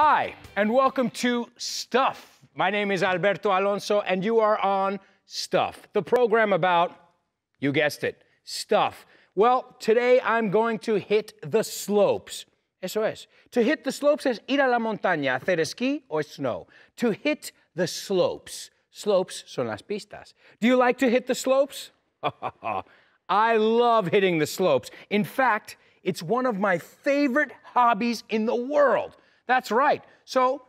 Hi, and welcome to Stuff. My name is Alberto Alonso, and you are on Stuff, the program about, you guessed it, stuff. Well, today I'm going to hit the slopes. Eso es. To hit the slopes is ir a la montaña, hacer esquí or snow. To hit the slopes. Slopes son las pistas. Do you like to hit the slopes? I love hitting the slopes. In fact, it's one of my favorite hobbies in the world. That's right. So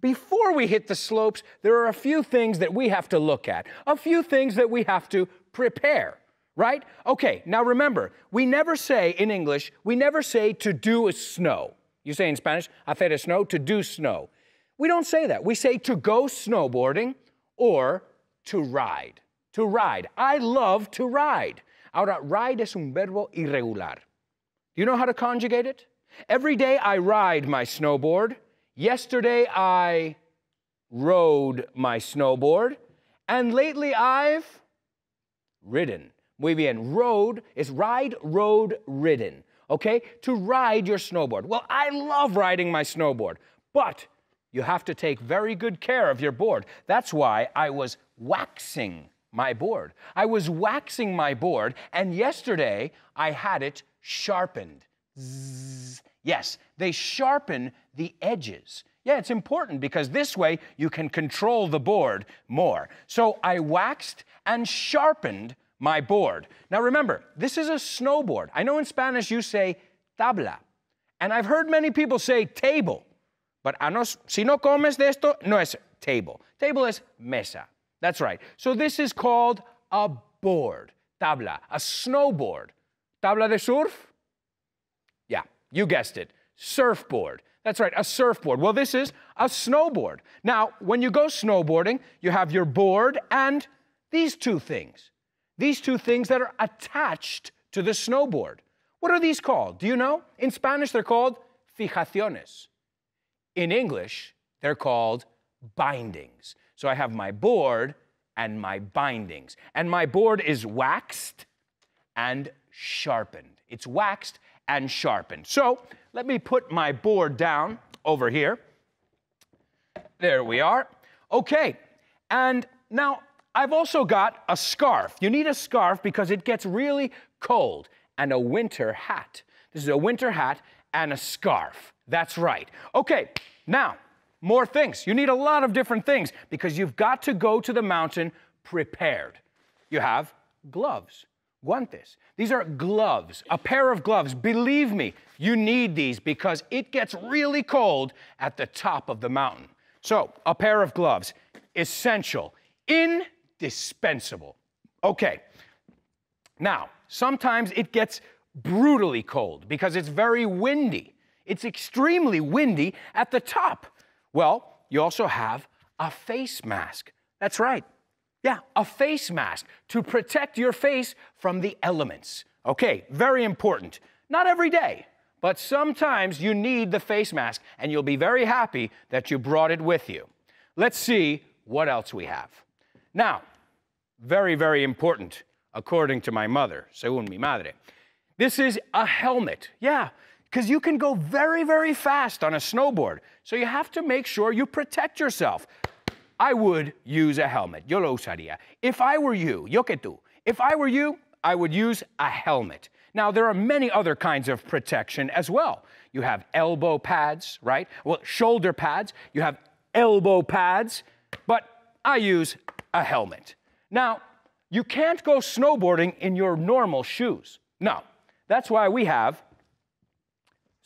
before we hit the slopes, there are a few things that we have to look at, a few things that we have to prepare, right? Okay, now remember, we never say in English, we never say to do a snow. You say in Spanish, hacer snow, to do snow. We don't say that. We say to go snowboarding or to ride. To ride. I love to ride. Ahora, ride es un verbo irregular. Do you know how to conjugate it? Every day I ride my snowboard. Yesterday I rode my snowboard. And lately I've ridden. Muy bien. Rode is ride, rode, ridden. Okay? To ride your snowboard. Well, I love riding my snowboard, but you have to take very good care of your board. That's why I was waxing my board. I was waxing my board, and yesterday I had it sharpened. Zzz. Yes, they sharpen the edges. Yeah, it's important because this way you can control the board more. So I waxed and sharpened my board. Now remember, this is a snowboard. I know in Spanish you say tabla, and I've heard many people say table, but si no comes de esto, no es table. Table is mesa. That's right. So this is called a board, tabla, a snowboard. Tabla de surf, yeah, you guessed it. Surfboard. That's right, a surfboard. Well, this is a snowboard. Now, when you go snowboarding, you have your board and these two things. These two things that are attached to the snowboard. What are these called? Do you know? In Spanish, they're called fijaciones. In English, they're called bindings. So I have my board and my bindings. And my board is waxed and sharpened. It's waxed and sharpened. So let me put my board down over here. There we are. Okay, and now I've also got a scarf. You need a scarf because it gets really cold and a winter hat. This is a winter hat and a scarf. That's right. Okay, now, more things. You need a lot of different things because you've got to go to the mountain prepared. You have gloves guantes. These are gloves, a pair of gloves. Believe me, you need these because it gets really cold at the top of the mountain. So, a pair of gloves, essential, indispensable. Okay, now, sometimes it gets brutally cold because it's very windy. It's extremely windy at the top. Well, you also have a face mask. That's right. Yeah, a face mask to protect your face from the elements. Okay, very important. Not every day, but sometimes you need the face mask, and you'll be very happy that you brought it with you. Let's see what else we have. Now, very, very important, according to my mother, según mi madre. This is a helmet. Yeah, because you can go very, very fast on a snowboard. So you have to make sure you protect yourself I would use a helmet. Yo lo usaría. If I were you, yo que tú. If I were you, I would use a helmet. Now, there are many other kinds of protection as well. You have elbow pads, right? Well, shoulder pads. You have elbow pads, but I use a helmet. Now, you can't go snowboarding in your normal shoes. No, that's why we have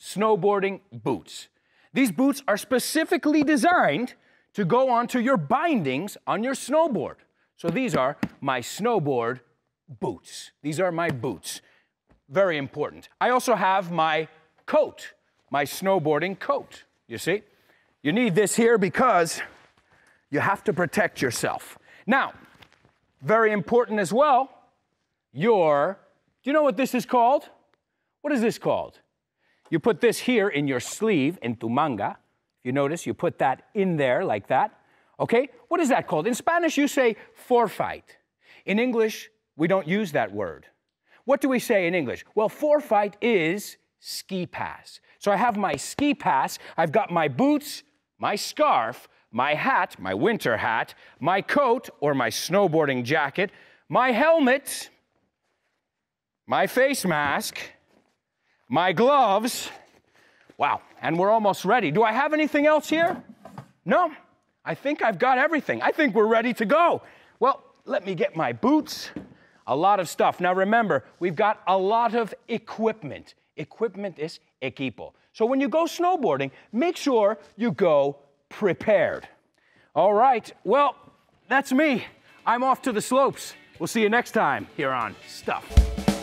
snowboarding boots. These boots are specifically designed to go onto your bindings on your snowboard. So these are my snowboard boots. These are my boots. Very important. I also have my coat, my snowboarding coat, you see? You need this here because you have to protect yourself. Now, very important as well, your, do you know what this is called? What is this called? You put this here in your sleeve, in tu manga, you notice you put that in there like that. Okay? What is that called? In Spanish, you say forfeit. In English, we don't use that word. What do we say in English? Well, forfeit is ski pass. So I have my ski pass, I've got my boots, my scarf, my hat, my winter hat, my coat or my snowboarding jacket, my helmet, my face mask, my gloves, Wow, and we're almost ready. Do I have anything else here? No, I think I've got everything. I think we're ready to go. Well, let me get my boots, a lot of stuff. Now remember, we've got a lot of equipment. Equipment is equipo. So when you go snowboarding, make sure you go prepared. All right, well, that's me. I'm off to the slopes. We'll see you next time here on Stuff.